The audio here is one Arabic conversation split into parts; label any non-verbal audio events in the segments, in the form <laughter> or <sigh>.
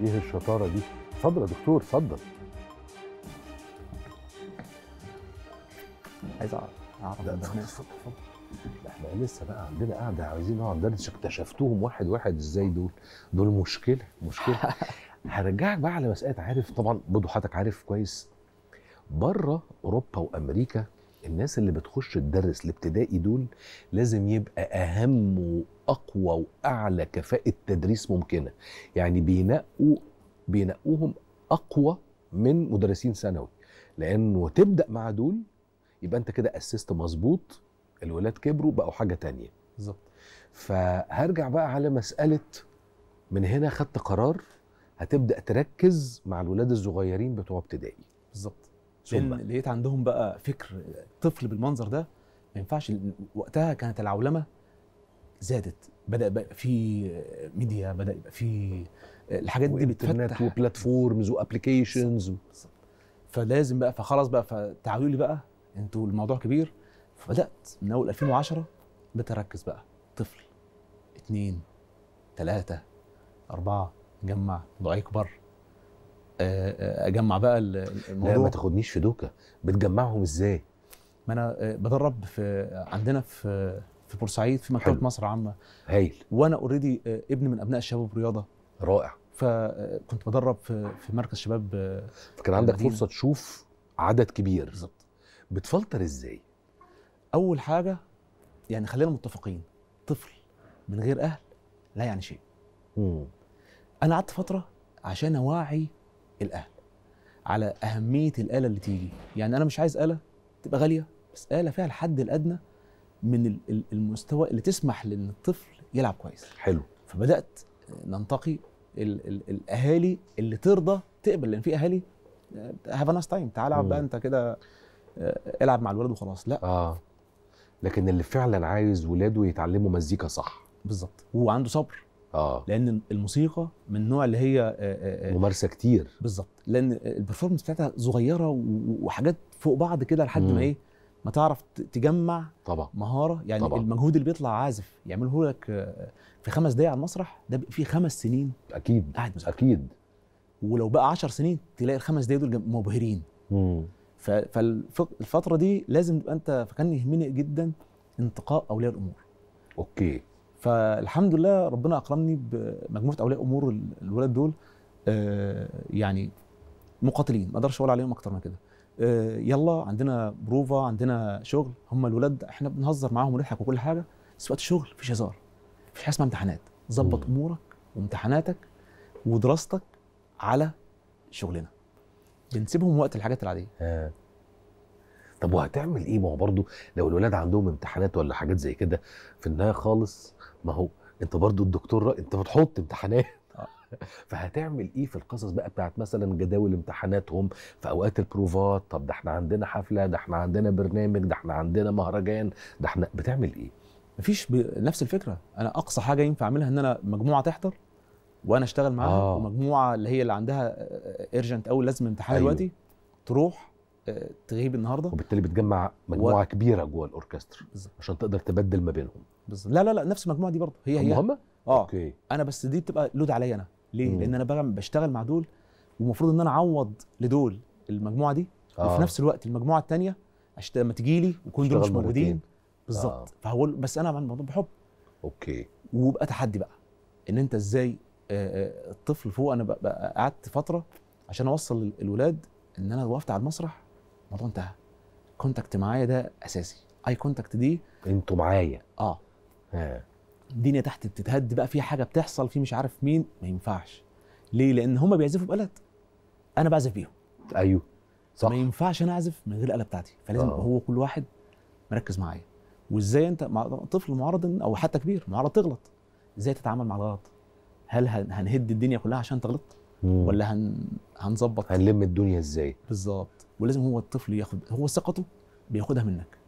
ايه الشطاره دي اتفضل يا دكتور اتفضل عايز اعرف لا اتفضل احنا لسه بقى عندنا قاعده عايزين نقعد ندردش اكتشفتوهم واحد واحد ازاي دول دول مشكله مشكله <laughs> هرجعك بقى على مساله عارف طبعا برضه حضرتك عارف كويس بره اوروبا وامريكا الناس اللي بتخش تدرس الابتدائي دول لازم يبقى اهم واقوى واعلى كفاءه تدريس ممكنه يعني بينقوا بينقوهم اقوى من مدرسين ثانوي لانه تبدا مع دول يبقى انت كده اسست مظبوط الولاد كبروا بقوا حاجه تانية بالظبط فهرجع بقى على مساله من هنا خدت قرار هتبدا تركز مع الولاد الصغيرين بتوع ابتدائي بالظبط لان لقيت عندهم بقى فكر طفل بالمنظر ده ما ينفعش وقتها كانت العولمه زادت بدا يبقى في ميديا بدا يبقى في الحاجات دي بتفتح وبلاتفورمز وابلكيشنز فلازم بقى فخلاص بقى فتعالوا لي بقى انتوا الموضوع كبير فبدات من اول 2010 بتركز بقى طفل اثنين ثلاثه اربعه نجمع الموضوع يكبر آه، آه، اجمع بقى الموضوع لا ما تاخدنيش في دوكا بتجمعهم ازاي ما انا آه، بدرب في عندنا في في بورسعيد في مكتبه مصر عامه هايل وانا اوريدي ابن من ابناء الشباب والرياضه رائع فكنت بدرب في في مركز شباب فكان عندك المدينة. فرصه تشوف عدد كبير بالظبط بتفلتر ازاي اول حاجه يعني خلينا متفقين طفل من غير اهل لا يعني شيء مم. انا قعدت فتره عشان اوعي الاهل على اهميه الاله اللي تيجي يعني انا مش عايز اله تبقى غاليه بس اله فيها الحد الادنى من المستوى اللي تسمح لان الطفل يلعب كويس حلو فبدات ننتقي الـ الـ الاهالي اللي ترضى تقبل لان في اهالي هاف نايس تايم تعال العب بقى انت كده آه، العب مع الولد وخلاص لا اه لكن اللي فعلا عايز ولاده يتعلموا مزيكا صح بالظبط وعنده صبر اه لان الموسيقى من النوع اللي هي آه، آه، آه، ممارسه كتير بالظبط لان البرفورمانس بتاعتها صغيره وحاجات فوق بعض كده لحد ما ايه ما تعرف تجمع طبعا مهاره يعني طبعا. المجهود اللي بيطلع عازف يعمله لك في خمس دقايق على المسرح ده في خمس سنين اكيد قاعد مسرح. اكيد ولو بقى 10 سنين تلاقي الخمس دقايق دول مبهرين فالفتره دي لازم تبقى انت فكان يهمني جدا انتقاء اولياء الامور اوكي فالحمد لله ربنا اكرمني بمجموعه اولياء امور الولاد دول آه، يعني مقاتلين ما اقدرش اقول عليهم اكتر من كده آه، يلا عندنا بروفا عندنا شغل هم الولاد احنا بنهزر معاهم ونضحك وكل حاجه بس وقت الشغل مفيش هزار مفيش حاجه اسمها امتحانات ظبط امورك وامتحاناتك ودراستك على شغلنا بنسيبهم وقت الحاجات العاديه آه. طب وهتعمل ايه ما هو برضه لو الولاد عندهم امتحانات ولا حاجات زي كده في النهايه خالص ما هو انت برضه الدكتور انت بتحط امتحانات آه. <laughs> فهتعمل ايه في القصص بقى بتاعت مثلا جداول امتحاناتهم في اوقات البروفات طب ده احنا عندنا حفله ده احنا عندنا برنامج ده احنا عندنا مهرجان ده احنا بتعمل ايه مفيش ب... نفس الفكره انا اقصى حاجه ينفع اعملها ان انا مجموعه تحضر وانا اشتغل معاها آه. ومجموعه اللي هي اللي عندها ايرجنت او لازم امتحان أيوه. دلوقتي تروح تغيب النهارده وبالتالي بتجمع مجموعه و... كبيره جوه الاوركسترا عشان تقدر تبدل ما بينهم بالظبط لا لا لا نفس المجموعه دي برضه هي هي مهمه اه اوكي انا بس دي بتبقى لود عليا انا ليه مم. لان انا بشتغل مع دول ومفروض ان انا اعوض لدول المجموعه دي آه. وفي نفس الوقت المجموعه الثانيه عشان لما تجي لي ويكون دول مش موجودين بالظبط آه. فهو بس انا بعمل الموضوع بحب اوكي وبقى تحدي بقى ان انت ازاي آه، آه، الطفل فوق انا قعدت فتره عشان اوصل الولاد ان انا وقفت على المسرح الموضوع انتهى كونتاكت معايا ده اساسي اي كونتاكت دي انتوا معايا اه الدنيا تحت بتتهد بقى في حاجه بتحصل في مش عارف مين ما ينفعش ليه لان هم بيعزفوا بقلت انا بعزف بيهم ايوه صح ما ينفعش انا اعزف من غير الاله بتاعتي فلازم أوه. هو كل واحد مركز معايا وازاي انت مع طفل معرض او حتى كبير معرض تغلط ازاي تتعامل مع الغلط هل هنهد الدنيا كلها عشان تغلط مم. ولا هن هنظبط هنلم الدنيا ازاي بالظبط ولازم هو الطفل ياخد هو ثقته بياخدها منك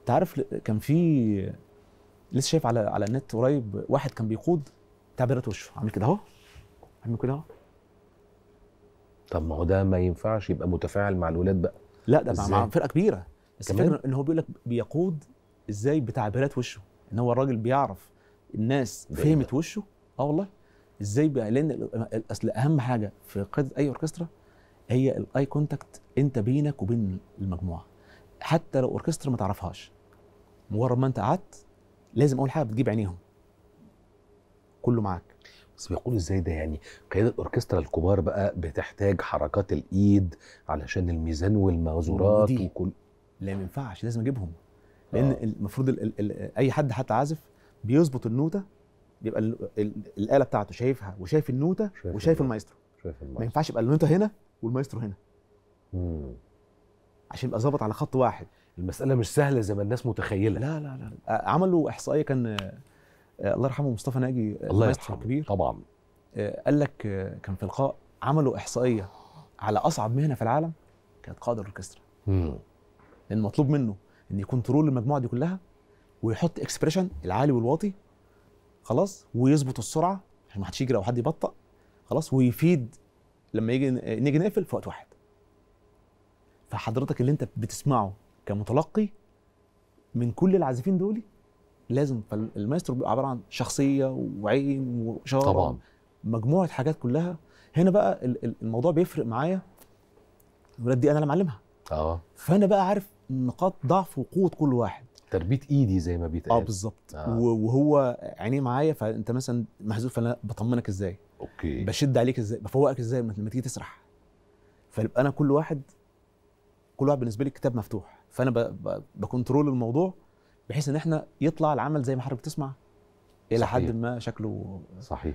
انت عارف كان في لسه شايف على على النت قريب واحد كان بيقود تعبيرات وشه عامل كده اهو عامل كده اهو طب ما هو ده ما ينفعش يبقى متفاعل مع الاولاد بقى لا ده مع فرقه كبيره بس الفكره ان هو بيقول لك بيقود ازاي بتعبيرات وشه ان هو الراجل بيعرف الناس فهمت وشه اه والله ازاي بقى لان اصل اهم حاجه في قياده اي اوركسترا هي الاي كونتاكت انت بينك وبين المجموعه حتى لو اوركسترا ما تعرفهاش مجرد ما انت قعدت لازم اول حاجه بتجيب عينيهم كله معاك بس بيقولوا ازاي ده يعني قيادة الاوركسترا الكبار بقى بتحتاج حركات الايد علشان الميزان والمازورات وكل لا ما ينفعش لازم اجيبهم لان آه. المفروض الـ الـ الـ اي حد حتى عازف بيظبط النوته بيبقى الاله بتاعته شايفها وشايف النوته شايف وشايف المايسترو شايف المايسترو ما ينفعش يبقى النوته هنا والمايسترو هنا مم. عشان يبقى ظابط على خط واحد المساله مش سهله زي ما الناس متخيله لا لا لا عملوا احصائيه كان آه، الله يرحمه مصطفى ناجي آه، الله يرحمه الكبير طبعا آه، قال لك كان في لقاء عملوا احصائيه على اصعب مهنه في العالم كانت قائد الاوركسترا لان مطلوب منه ان يكون ترول المجموعه دي كلها ويحط اكسبريشن العالي والواطي خلاص ويظبط السرعه عشان يعني ما حدش يجري او حد يبطأ خلاص ويفيد لما يجي نيجي نقفل في وقت واحد فحضرتك اللي انت بتسمعه كمتلقي من كل العازفين دول لازم فالمايسترو بيبقى عباره عن شخصيه وعين وشارع طبعا مجموعه حاجات كلها هنا بقى الموضوع بيفرق معايا الولاد دي انا اللي معلمها اه فانا بقى عارف نقاط ضعف وقوه كل واحد تربيت ايدي زي ما بيتقال اه بالظبط آه. وهو عينيه معايا فانت مثلا محذوف فانا بطمنك ازاي اوكي بشد عليك ازاي بفوقك ازاي لما تيجي تسرح فانا كل واحد كل واحد بالنسبه لي الكتاب مفتوح فانا بكنترول الموضوع بحيث ان احنا يطلع العمل زي ما حضرتك تسمع الى صحيح. حد ما شكله صحيح